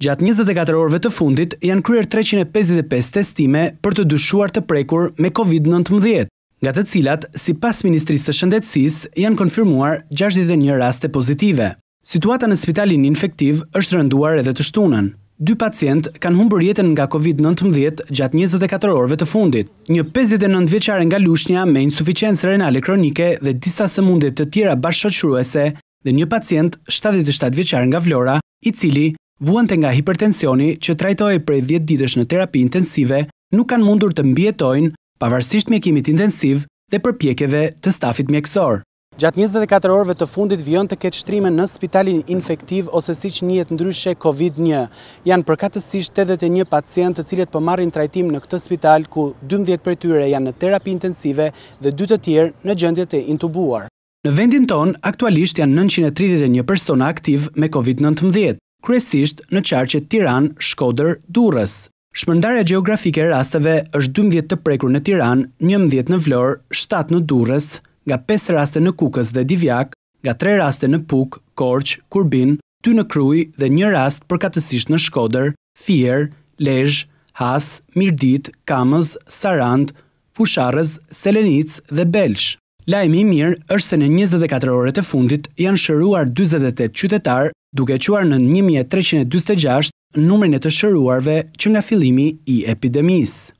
Gjatë 24 orëve të fundit janë kryer 355 testime për të dyshuar të prekur me COVID-19, nga të cilat, si pas Ministrisë të shëndetsis janë konfirmuar 61 raste pozitive. Situata në spitalin infektiv është rënduar edhe të shtunën. Dy pacient kanë humbër jetën nga COVID-19 gjatë 24 orëve të fundit. Një 59 vjeçare nga Lushnja me insuficiencë renale kronike dhe disa sëmundje të tjera bashkëshoqëruese dhe një pacient 77 vjeçar nga Vlora, i cili vuante nga hipertensioni që trajtoj prej 10 ditësh në terapi intensive, nuk kanë mundur të mbjetojnë pavarësisht mjekimit intensiv dhe përpjekjeve të stafit mjekësor. Gjatë 24 orëve të fundit vion të ketë shtrime në spitalin infektiv ose si që njët ndryshe COVID-1. Janë përkatësisht 81 pacient të cilet përmarin po trajtim në këtë spital ku 12 për tyre janë në terapi intensive dhe 2 të tjerë në gjëndjet e intubuar. Në vendin ton, aktualisht janë 931 persona aktiv me COVID-19 kryesisht në qarqet Tiran, Shkoder, Durrës. Shpërndarja geografike e rasteve është 12 të prekur në Tiran, 11 në Vlor, 7 në Durrës, nga 5 raste në Kukës dhe Divjak, nga 3 raste në Puk, Korç, Kurbin, 2 në Kruj dhe një rast përkatësisht në Shkoder, Fier, Lejsh, Has, Mirdit, Kamës, Sarand, Fusharës, Selenic dhe Belsh. Lajmi i mirë është se në 24 orët e fundit janë shëruar 28 qytetarë duke quar në 1346 numrin e të shëruarve që nga fillimi i epidemisë.